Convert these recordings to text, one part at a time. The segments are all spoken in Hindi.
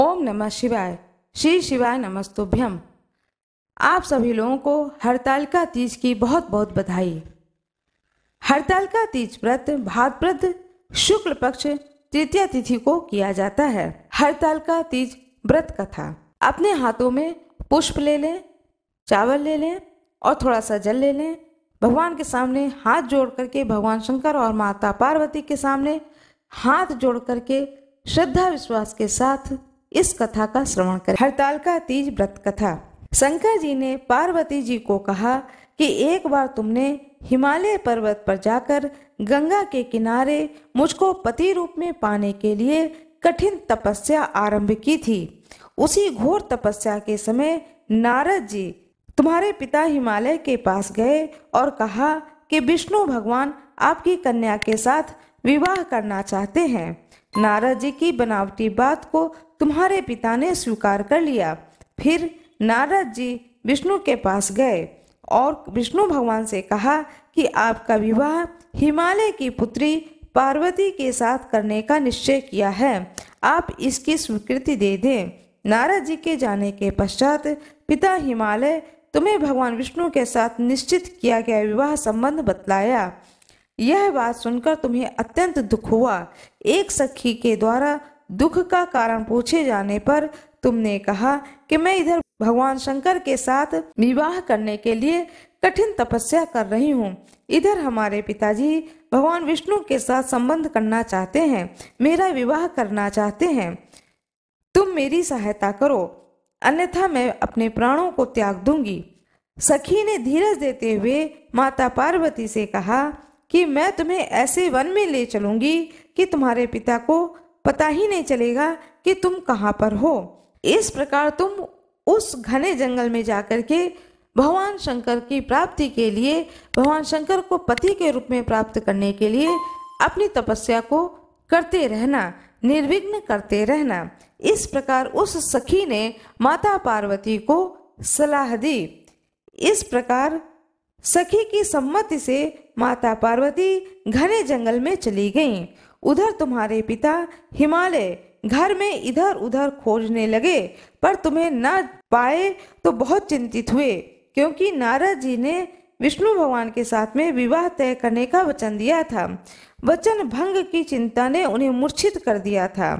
ओम नमः शिवाय श्री शिवाय नमस्तुभ्यम आप सभी लोगों को का तीज की बहुत बहुत बधाई का तीज व्रत भाद्रद शुक्ल पक्ष तृतीय तिथि को किया जाता है का तीज व्रत कथा अपने हाथों में पुष्प ले लें चावल ले लें और थोड़ा सा जल ले लें भगवान के सामने हाथ जोड़ करके भगवान शंकर और माता पार्वती के सामने हाथ जोड़ करके श्रद्धा विश्वास के साथ इस कथा का श्रवण करें हड़ताल का तीज व्रत कथा शंकर जी ने पार्वती जी को कहा कि एक बार तुमने हिमालय पर्वत पर जाकर गंगा के किनारे मुझको पति रूप में पाने के लिए कठिन तपस्या आरंभ की थी उसी घोर तपस्या के समय नारद जी तुम्हारे पिता हिमालय के पास गए और कहा कि विष्णु भगवान आपकी कन्या के साथ विवाह करना चाहते हैं नारद जी की बनावटी बात को तुम्हारे पिता ने स्वीकार कर लिया फिर नारद जी विष्णु के पास गए और विष्णु भगवान से कहा कि आपका विवाह हिमालय की पुत्री पार्वती के साथ करने का निश्चय किया है आप इसकी स्वीकृति दे दें नारद जी के जाने के पश्चात पिता हिमालय तुम्हें भगवान विष्णु के साथ निश्चित किया गया विवाह संबंध बतलाया यह बात सुनकर तुम्हें अत्यंत दुख हुआ एक सखी के द्वारा दुख का कारण पूछे जाने पर तुमने कहा कि मैं इधर भगवान शंकर के साथ विवाह करने के लिए कठिन तपस्या कर रही हूँ इधर हमारे पिताजी भगवान विष्णु के साथ संबंध करना चाहते हैं मेरा विवाह करना चाहते हैं तुम मेरी सहायता करो अन्यथा मैं अपने प्राणों को त्याग दूंगी सखी ने धीरज देते हुए माता पार्वती से कहा कि मैं तुम्हें ऐसे वन में ले चलूंगी कि तुम्हारे पिता को पता ही नहीं चलेगा कि तुम कहाँ पर हो इस प्रकार तुम उस घने जंगल में जाकर के भगवान शंकर की प्राप्ति के लिए भगवान शंकर को पति के रूप में प्राप्त करने के लिए अपनी तपस्या को करते रहना निर्विघ्न करते रहना इस प्रकार उस सखी ने माता पार्वती को सलाह दी इस प्रकार सखी की सम्मति से माता पार्वती घने जंगल में चली गईं उधर तुम्हारे पिता हिमालय घर में इधर उधर खोजने लगे पर तुम्हें न पाए तो बहुत चिंतित हुए क्योंकि नारद जी ने विष्णु भगवान के साथ में विवाह तय करने का वचन दिया था वचन भंग की चिंता ने उन्हें मूर्छित कर दिया था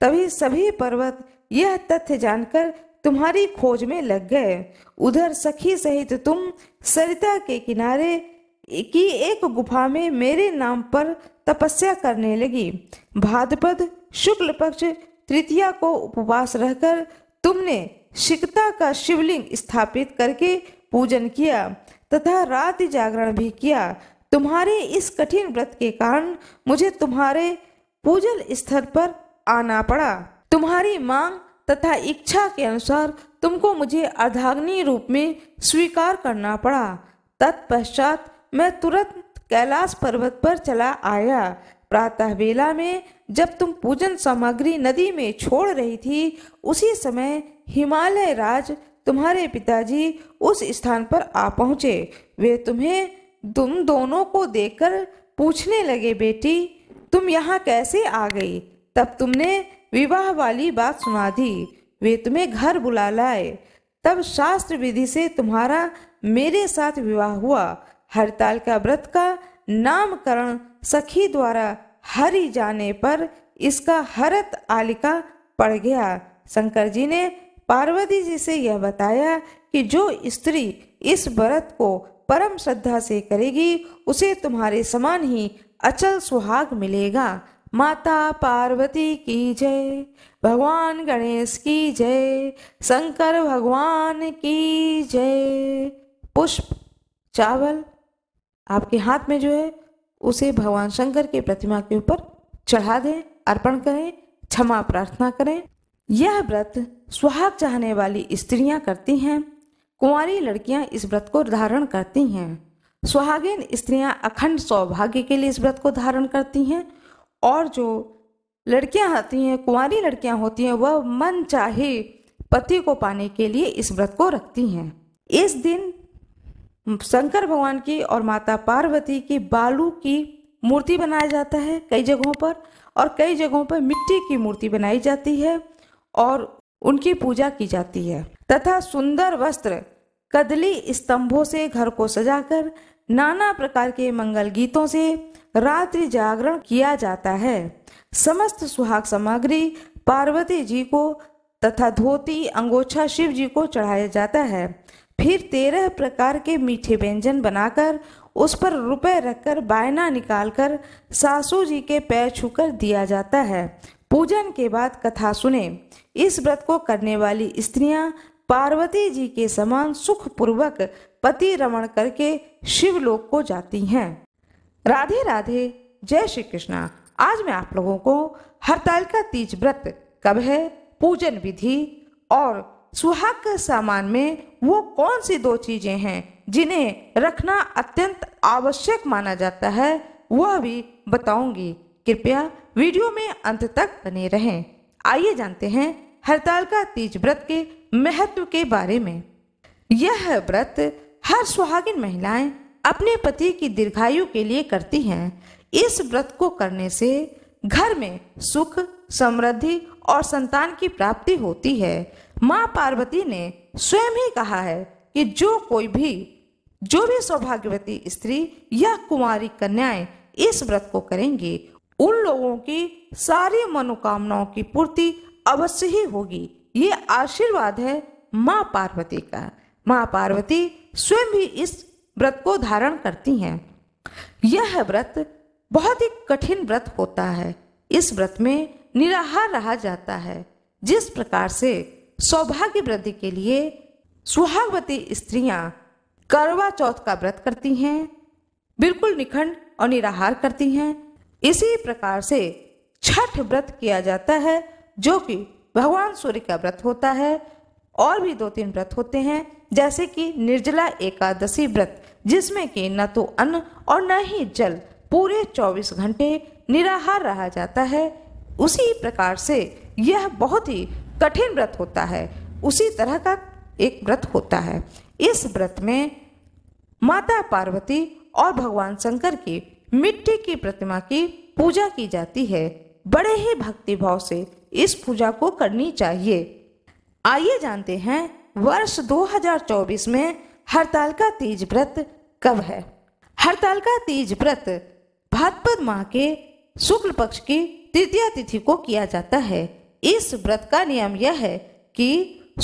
तभी सभी पर्वत यह तथ्य जानकर तुम्हारी खोज में लग गए उधर सखी सहित तुम सरिता के किनारे की एक गुफा में मेरे नाम पर तपस्या करने लगी भाद्रपद शुक्ल पक्ष तृतीया को उपवास रहकर तुमने शिकता का शिवलिंग स्थापित करके पूजन किया तथा रात जागरण भी किया तुम्हारे इस कठिन व्रत के कारण मुझे तुम्हारे पूजन स्थल पर आना पड़ा तुम्हारी मांग तथा इच्छा के अनुसार तुमको मुझे अर्धाग्नि रूप में स्वीकार करना पड़ा तत्पश्चात मैं तुरंत कैलाश पर्वत पर चला आया प्रातः बेला में जब तुम पूजन सामग्री नदी में छोड़ रही थी उसी समय हिमालय राज तुम्हारे पिताजी उस स्थान पर आ पहुँचे वे तुम्हें तुम दोनों को देखकर पूछने लगे बेटी तुम यहाँ कैसे आ गई तब तुमने विवाह वाली बात सुना दी वे तुम्हें घर बुला लाए तब शास्त्र विधि से तुम्हारा मेरे साथ विवाह हुआ हड़ताल का व्रत का नामकरण सखी द्वारा हरी जाने पर इसका हरत आलिका पड़ गया शंकर जी ने पार्वती जी से यह बताया कि जो स्त्री इस व्रत को परम श्रद्धा से करेगी उसे तुम्हारे समान ही अचल सुहाग मिलेगा माता पार्वती की जय भगवान गणेश की जय शंकर भगवान की जय पुष्प चावल आपके हाथ में जो है उसे भगवान शंकर के प्रतिमा के ऊपर चढ़ा दें अर्पण करें क्षमा प्रार्थना करें यह व्रत सुहाग चाहने वाली स्त्रियां करती हैं कुंवारी लड़कियां इस व्रत को धारण करती हैं सुहागिन स्त्रियां अखंड सौभाग्य के लिए इस व्रत को धारण करती हैं और जो लड़कियां आती हैं कुंवारी लड़कियां होती हैं वह मन चाहे पति को पाने के लिए इस व्रत को रखती हैं इस दिन शंकर भगवान की और माता पार्वती की बालू की मूर्ति बनाया जाता है कई जगहों पर और कई जगहों पर मिट्टी की मूर्ति बनाई जाती है और उनकी पूजा की जाती है तथा सुंदर वस्त्र कदली स्तंभों से घर को सजाकर नाना प्रकार के मंगल गीतों से रात्रि जागरण किया जाता है समस्त सुहाग सामग्री पार्वती जी को तथा धोती अंगोछा शिव जी को चढ़ाया जाता है फिर तेरह प्रकार के मीठे व्यंजन बनाकर उस पर रुपए रखकर बायना निकालकर सासू जी के पैर छूकर दिया जाता है पूजन के बाद कथा सुने इस व्रत को करने वाली स्त्रियां पार्वती जी के समान सुख पूर्वक पति रमण करके शिवलोक को जाती हैं राधे राधे जय श्री कृष्णा आज मैं आप लोगों को हड़ताल का तीज व्रत कब है पूजन विधि और सुहाग के सामान में वो कौन सी दो चीज़ें हैं जिन्हें रखना अत्यंत आवश्यक माना जाता है वह भी बताऊंगी कृपया वीडियो में अंत तक बने रहें आइए जानते हैं हड़ताल का तीज व्रत के महत्व के बारे में यह व्रत हर सुहागिन महिलाएं अपने पति की दीर्घायु के लिए करती हैं इस व्रत को करने से घर में सुख समृद्धि और संतान की प्राप्ति होती है माँ पार्वती ने स्वयं ही कहा है कि जो कोई भी जो भी सौभाग्यवती स्त्री या कुमारी कन्याएं इस व्रत को करेंगी उन लोगों की सारी मनोकामनाओं की पूर्ति अवश्य ही होगी ये आशीर्वाद है माँ पार्वती का माँ पार्वती स्वयं भी इस व्रत को धारण करती हैं यह व्रत बहुत ही कठिन व्रत होता है इस व्रत में निराहार रहा जाता है जिस प्रकार से सौभाग्य वृद्धि के लिए सुहागवती स्त्रियां करवा चौथ का व्रत करती हैं बिल्कुल निखंड और निराहार करती हैं इसी प्रकार से छठ व्रत किया जाता है जो कि भगवान सूर्य का व्रत होता है और भी दो तीन व्रत होते हैं जैसे कि निर्जला एकादशी व्रत जिसमें कि न तो अन्न और न ही जल पूरे 24 घंटे निराहार रहा जाता है उसी प्रकार से यह बहुत ही कठिन व्रत होता है उसी तरह का एक व्रत होता है इस व्रत में माता पार्वती और भगवान शंकर की मिट्टी की प्रतिमा की पूजा की जाती है बड़े ही भक्तिभाव से इस पूजा को करनी चाहिए आइए जानते हैं वर्ष 2024 में हड़ताल का तीज व्रत कब है हड़ताल का तीज व्रत भाद्रपद माह के शुक्ल पक्ष की तृतीय तिथि को किया जाता है इस व्रत का नियम यह है कि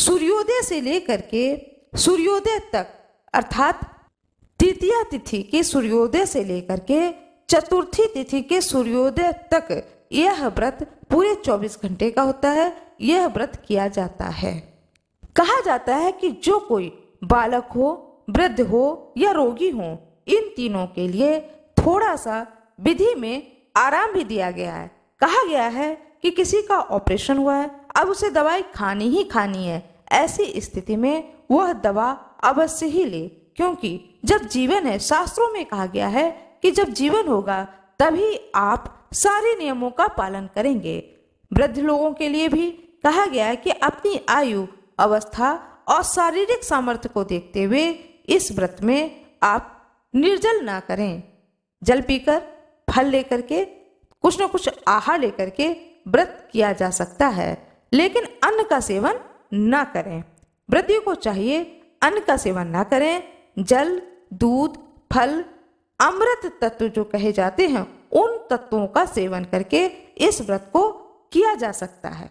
सूर्योदय से लेकर के सूर्योदय तक अर्थात तृतीय तिथि के सूर्योदय से लेकर के चतुर्थी तिथि के सूर्योदय तक यह व्रत पूरे 24 घंटे का होता है यह व्रत किया जाता है कहा जाता है कि जो कोई बालक हो वृद्ध हो या रोगी हो इन तीनों के लिए थोड़ा सा विधि में आराम भी दिया गया है कहा गया है कि किसी का ऑपरेशन हुआ है अब उसे दवाई खानी ही खानी है ऐसी स्थिति में वह दवा अवश्य ही ले क्योंकि जब जीवन है शास्त्रों में कहा गया है कि जब जीवन होगा तभी आप सारे नियमों का पालन करेंगे वृद्ध लोगों के लिए भी कहा गया है कि अपनी आयु अवस्था और शारीरिक सामर्थ्य को देखते हुए इस व्रत में आप निर्जल ना करें जल पीकर फल लेकर के कुछ न कुछ आहार लेकर के व्रत किया जा सकता है लेकिन अन्न का सेवन न करें व्रतियों को चाहिए अन्न का सेवन ना करें जल दूध फल अमृत तत्व जो कहे जाते हैं उन तत्वों का सेवन करके इस व्रत को किया जा सकता है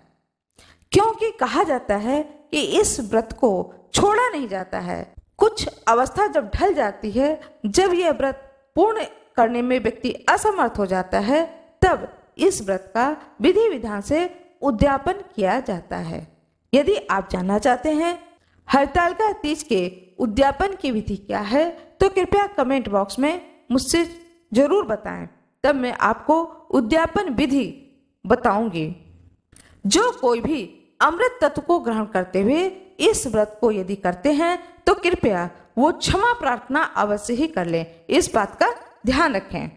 क्योंकि कहा जाता है कि इस व्रत को छोड़ा नहीं जाता है कुछ अवस्था जब ढल जाती है जब यह व्रत पूर्ण करने में व्यक्ति असमर्थ हो जाता है तब इस व्रत का विधि विधान से उद्यापन किया जाता है यदि आप जानना चाहते हैं हड़ताल का तीज के उद्यापन की विधि क्या है तो कृपया कमेंट बॉक्स में मुझसे ज़रूर बताएं तब मैं आपको उद्यापन विधि बताऊंगी जो कोई भी अमृत तत्व को ग्रहण करते हुए इस व्रत को यदि करते हैं तो कृपया वो क्षमा प्रार्थना अवश्य ही कर लें इस बात का ध्यान रखें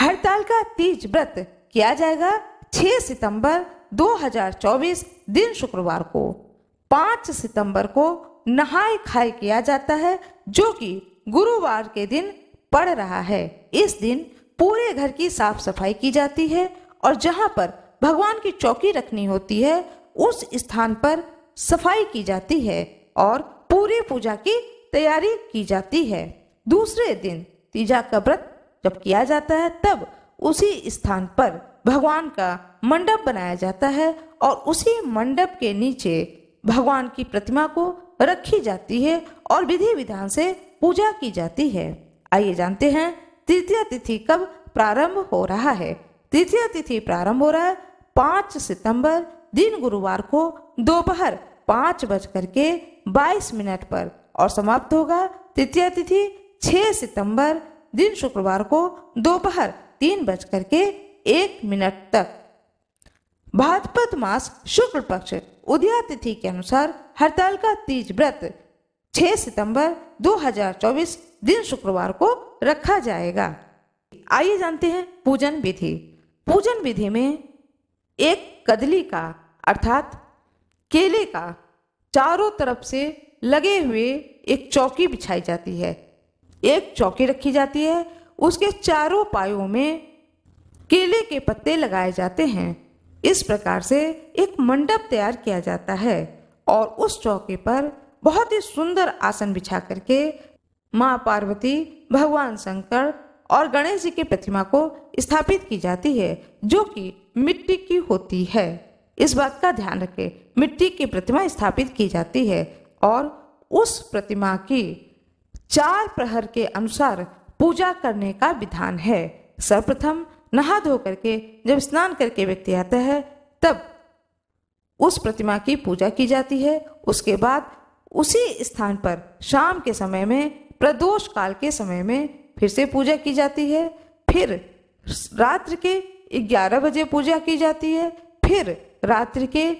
हड़ताल का तीज व्रत किया जाएगा 6 सितंबर 2024 दिन शुक्रवार को 5 सितंबर को नहाय खाए किया जाता है जो कि गुरुवार के दिन पड़ रहा है इस दिन पूरे घर की साफ सफाई की जाती है और जहाँ पर भगवान की चौकी रखनी होती है उस स्थान पर सफाई की जाती है और पूरी पूजा की तैयारी की जाती है दूसरे दिन तीजा का व्रत जब किया जाता है तब उसी स्थान पर भगवान का मंडप बनाया जाता है और उसी मंडप के नीचे भगवान की प्रतिमा को रखी जाती है और विधि विधान से पूजा की जाती है आइए जानते हैं तृतीय तिथि कब प्रारंभ हो रहा है तृतीय तिथि प्रारंभ हो रहा है पाँच सितंबर दिन गुरुवार को दोपहर पाँच बज करके बाईस मिनट पर और समाप्त होगा तृतीय तिथि छह सितंबर दिन शुक्रवार को दोपहर तीन बजकर के एक मिनट तक भाद्रपद मास शुक्ल पक्ष उदया तिथि के अनुसार हड़ताल का तीज व्रत 6 सितंबर 2024 दिन शुक्रवार को रखा जाएगा आइए जानते हैं पूजन विधि पूजन विधि में एक कदली का अर्थात केले का चारों तरफ से लगे हुए एक चौकी बिछाई जाती है एक चौकी रखी जाती है उसके चारों पायों में केले के पत्ते लगाए जाते हैं इस प्रकार से एक मंडप तैयार किया जाता है और उस चौके पर बहुत ही सुंदर आसन बिछा करके माँ पार्वती भगवान शंकर और गणेश जी की प्रतिमा को स्थापित की जाती है जो कि मिट्टी की होती है इस बात का ध्यान रखें मिट्टी की प्रतिमा स्थापित की जाती है और उस प्रतिमा की चार प्रहर के अनुसार पूजा करने का विधान है सर्वप्रथम नहा धो करके जब स्नान करके व्यक्ति आता है तब उस प्रतिमा की पूजा की जाती है उसके बाद उसी स्थान पर शाम के समय में प्रदोष काल के समय में फिर से पूजा की जाती है फिर रात्र के 11 बजे पूजा की जाती है फिर रात्रि के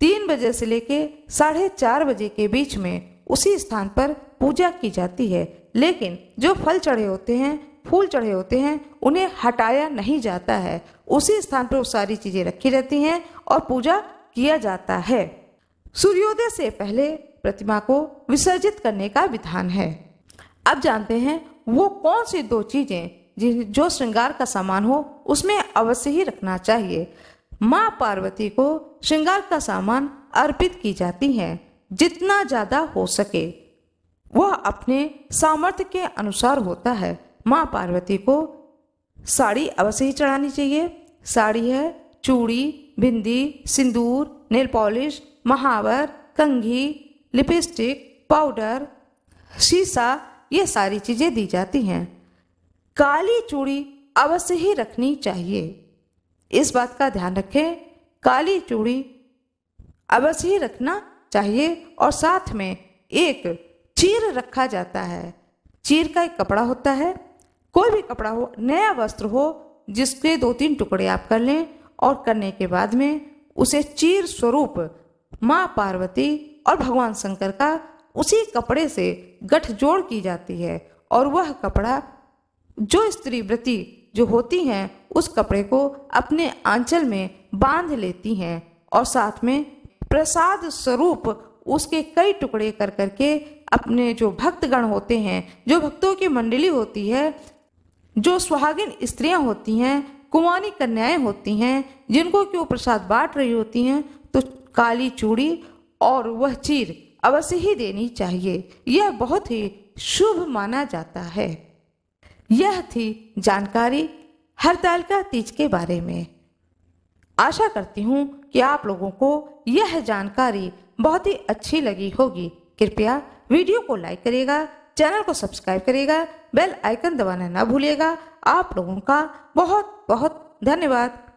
तीन बजे से लेकर साढ़े चार बजे के बीच में उसी स्थान पर पूजा की जाती है लेकिन जो फल चढ़े होते हैं फूल चढ़े होते हैं उन्हें हटाया नहीं जाता है उसी स्थान पर वो सारी चीज़ें रखी रहती हैं और पूजा किया जाता है सूर्योदय से पहले प्रतिमा को विसर्जित करने का विधान है अब जानते हैं वो कौन सी दो चीज़ें जो श्रृंगार का सामान हो उसमें अवश्य ही रखना चाहिए माँ पार्वती को श्रृंगार का सामान अर्पित की जाती हैं जितना ज़्यादा हो सके वह अपने सामर्थ्य के अनुसार होता है माँ पार्वती को साड़ी अवश्य ही चढ़ानी चाहिए साड़ी है चूड़ी बिंदी सिंदूर नेल पॉलिश महावर कंघी लिपस्टिक पाउडर शीशा ये सारी चीज़ें दी जाती हैं काली चूड़ी अवश्य ही रखनी चाहिए इस बात का ध्यान रखें काली चूड़ी अवश्य ही रखना चाहिए और साथ में एक चीर रखा जाता है चीर का एक कपड़ा होता है कोई भी कपड़ा हो नया वस्त्र हो जिसके दो तीन टुकड़े आप कर लें और करने के बाद में उसे चीर स्वरूप माँ पार्वती और भगवान शंकर का उसी कपड़े से गठजोड़ की जाती है और वह कपड़ा जो स्त्री व्रती जो होती हैं उस कपड़े को अपने आंचल में बांध लेती हैं और साथ में प्रसाद स्वरूप उसके कई टुकड़े कर करके अपने जो भक्तगण होते हैं जो भक्तों की मंडली होती है जो सुहागिन स्त्रियां होती हैं कुमारी कन्याएं होती हैं जिनको कि वो प्रसाद बांट रही होती हैं तो काली चूड़ी और वह चीर अवश्य ही देनी चाहिए यह बहुत ही शुभ माना जाता है यह थी जानकारी हड़ताल का तीज के बारे में आशा करती हूँ कि आप लोगों को यह जानकारी बहुत ही अच्छी लगी होगी कृपया वीडियो को लाइक करेगा चैनल को सब्सक्राइब करेगा बेल आइकन दबाना ना भूलिएगा आप लोगों का बहुत बहुत धन्यवाद